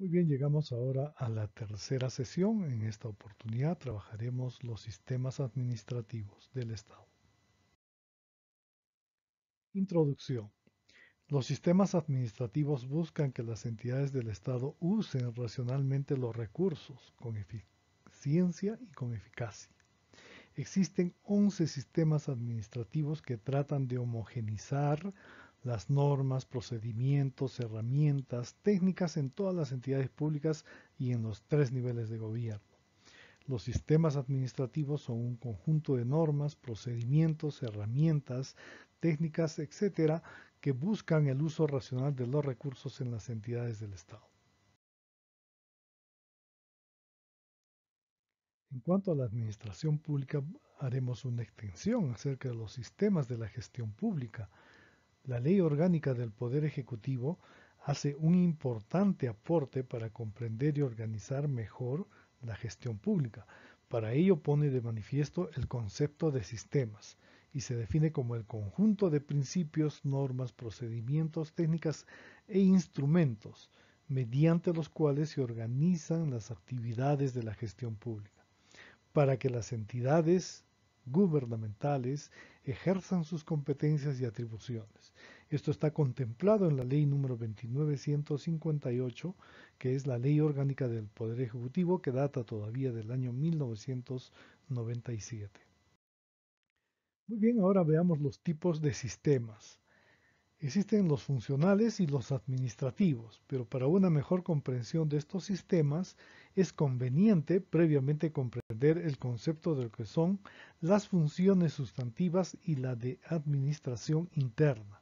Muy bien, llegamos ahora a la tercera sesión. En esta oportunidad trabajaremos los sistemas administrativos del Estado. Introducción. Los sistemas administrativos buscan que las entidades del Estado usen racionalmente los recursos con eficiencia y con eficacia. Existen 11 sistemas administrativos que tratan de homogenizar las normas, procedimientos, herramientas, técnicas en todas las entidades públicas y en los tres niveles de gobierno. Los sistemas administrativos son un conjunto de normas, procedimientos, herramientas, técnicas, etcétera, que buscan el uso racional de los recursos en las entidades del Estado. En cuanto a la administración pública, haremos una extensión acerca de los sistemas de la gestión pública la Ley Orgánica del Poder Ejecutivo hace un importante aporte para comprender y organizar mejor la gestión pública. Para ello pone de manifiesto el concepto de sistemas y se define como el conjunto de principios, normas, procedimientos, técnicas e instrumentos mediante los cuales se organizan las actividades de la gestión pública, para que las entidades gubernamentales ejerzan sus competencias y atribuciones. Esto está contemplado en la ley número 2958, que es la ley orgánica del Poder Ejecutivo que data todavía del año 1997. Muy bien, ahora veamos los tipos de sistemas. Existen los funcionales y los administrativos, pero para una mejor comprensión de estos sistemas es conveniente previamente comprender el concepto de lo que son las funciones sustantivas y la de administración interna.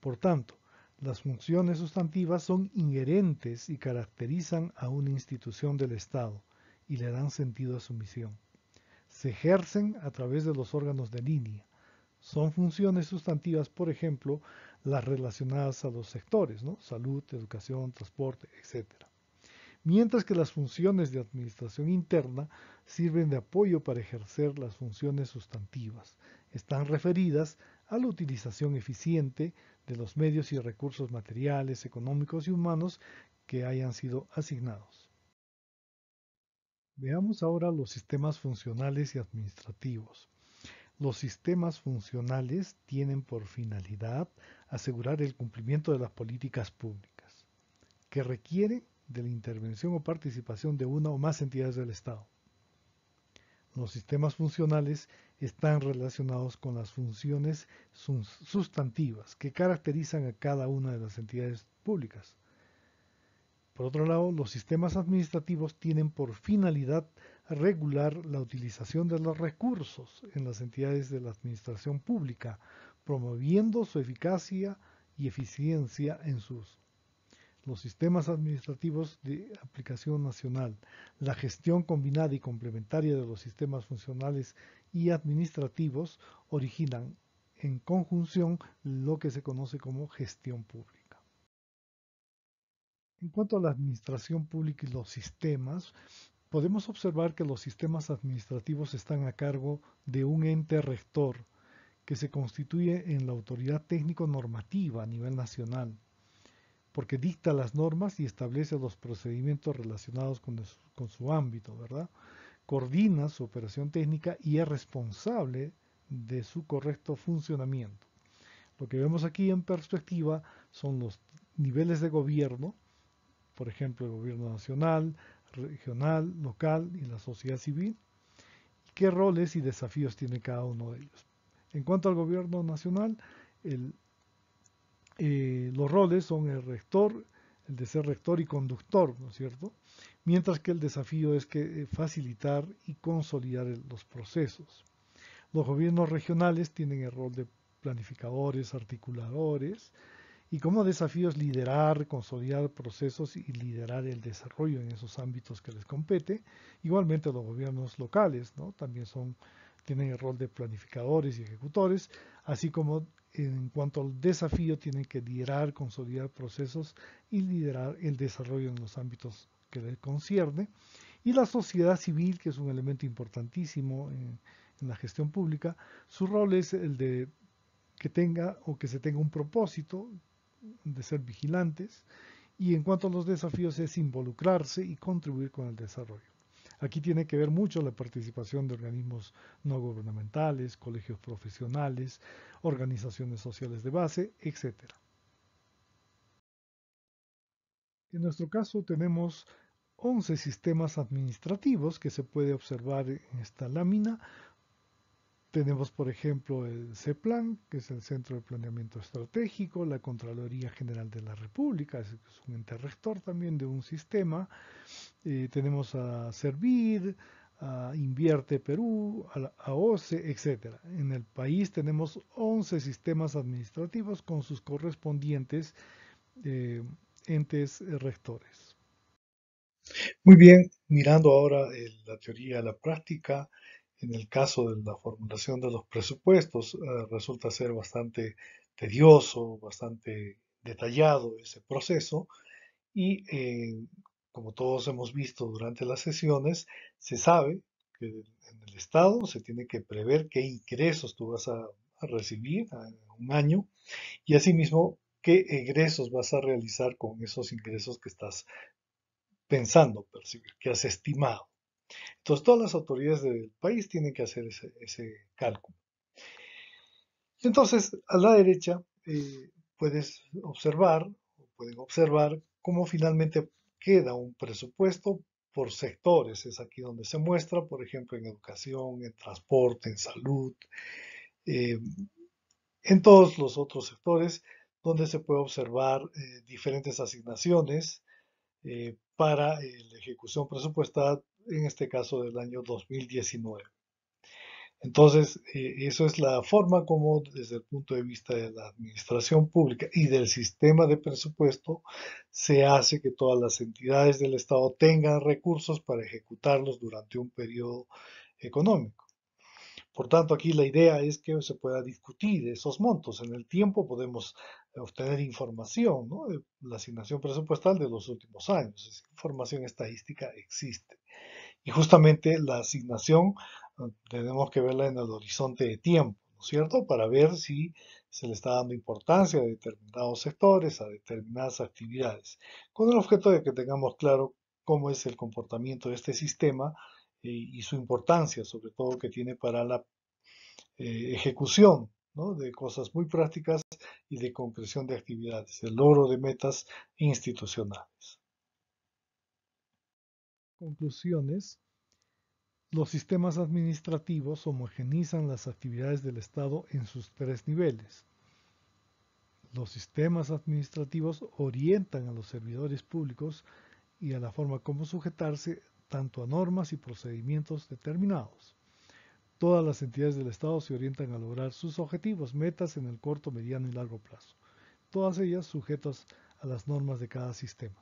Por tanto, las funciones sustantivas son inherentes y caracterizan a una institución del Estado y le dan sentido a su misión. Se ejercen a través de los órganos de línea. Son funciones sustantivas, por ejemplo, las relacionadas a los sectores, ¿no? salud, educación, transporte, etcétera mientras que las funciones de administración interna sirven de apoyo para ejercer las funciones sustantivas. Están referidas a la utilización eficiente de los medios y recursos materiales, económicos y humanos que hayan sido asignados. Veamos ahora los sistemas funcionales y administrativos. Los sistemas funcionales tienen por finalidad asegurar el cumplimiento de las políticas públicas, que requieren de la intervención o participación de una o más entidades del Estado. Los sistemas funcionales están relacionados con las funciones sustantivas que caracterizan a cada una de las entidades públicas. Por otro lado, los sistemas administrativos tienen por finalidad regular la utilización de los recursos en las entidades de la administración pública, promoviendo su eficacia y eficiencia en sus los sistemas administrativos de aplicación nacional, la gestión combinada y complementaria de los sistemas funcionales y administrativos originan en conjunción lo que se conoce como gestión pública. En cuanto a la administración pública y los sistemas, podemos observar que los sistemas administrativos están a cargo de un ente rector que se constituye en la autoridad técnico-normativa a nivel nacional porque dicta las normas y establece los procedimientos relacionados con, su, ámbito, ¿verdad? Coordina su operación técnica y es responsable de su correcto funcionamiento. Lo que vemos aquí en perspectiva son los niveles de gobierno, por ejemplo, el gobierno nacional, regional, local y la sociedad civil, y qué roles y desafíos tiene cada uno de ellos. En cuanto al gobierno nacional, el eh, los roles son el rector, el de ser rector y conductor, ¿no es cierto? Mientras que el desafío es que eh, facilitar y consolidar los procesos. Los gobiernos regionales tienen el rol de planificadores, articuladores, y como desafío es liderar, consolidar procesos y liderar el desarrollo en esos ámbitos que les compete. Igualmente los gobiernos locales ¿no? también son, tienen el rol de planificadores y ejecutores, así como en cuanto al desafío, tienen que liderar, consolidar procesos y liderar el desarrollo en los ámbitos que les concierne. Y la sociedad civil, que es un elemento importantísimo en, eh, en la gestión pública, su rol es el de que tenga o que se tenga un propósito de ser vigilantes y en cuanto a los desafíos es involucrarse y contribuir con el desarrollo. Aquí tiene que ver mucho la participación de organismos no gubernamentales, colegios profesionales, organizaciones sociales de base, etc. En nuestro caso tenemos 11 sistemas administrativos que se puede observar en esta lámina tenemos, por ejemplo, el CEPLAN, que es el Centro de Planeamiento Estratégico, la Contraloría General de la República, es un ente rector también de un sistema. Eh, tenemos a Servir, a Invierte Perú, a, la, OCE, etc. En el país tenemos 11 sistemas administrativos con sus correspondientes eh, entes rectores. Muy bien, mirando ahora eh, la teoría a la práctica, en el caso de la formulación de los presupuestos eh, resulta ser bastante tedioso, bastante detallado ese proceso y eh, como todos hemos visto durante las sesiones, se sabe que en el Estado se tiene que prever qué ingresos tú vas a, recibir en un año y asimismo qué egresos vas a realizar con esos ingresos que estás pensando percibir, que has estimado. Entonces, todas las autoridades del país tienen que hacer ese, cálculo. Entonces, a la derecha eh, puedes observar, pueden observar cómo finalmente queda un presupuesto por sectores. Es aquí donde se muestra, por ejemplo, en educación, en transporte, en salud, eh, en todos los otros sectores, donde se puede observar eh, diferentes asignaciones para la ejecución presupuestada en este caso del año 2019. Entonces, eh, eso es la forma como desde el punto de vista de la administración pública y del sistema de presupuesto se hace que todas las entidades del Estado tengan recursos para ejecutarlos durante un periodo económico. Por tanto, aquí la idea es que se pueda discutir esos montos. En el tiempo podemos obtener información de la asignación presupuestal de los últimos años. información estadística existe. Y justamente la asignación ah, tenemos que verla en el horizonte de tiempo, ¿no es cierto? Para ver si se le está dando importancia a determinados sectores, a determinadas actividades, con el objeto de que tengamos claro cómo es el comportamiento de este sistema eh, y, su importancia, sobre todo que tiene para la eh, ejecución de cosas muy prácticas y de concreción de actividades, el logro de metas institucionales. Conclusiones. Los sistemas administrativos homogenizan las actividades del Estado en sus tres niveles. Los sistemas administrativos orientan a los servidores públicos y a la forma como sujetarse tanto a normas y procedimientos determinados. Todas las entidades del Estado se orientan a lograr sus objetivos, metas en el corto, mediano y largo plazo, todas ellas sujetas a las normas de cada sistema.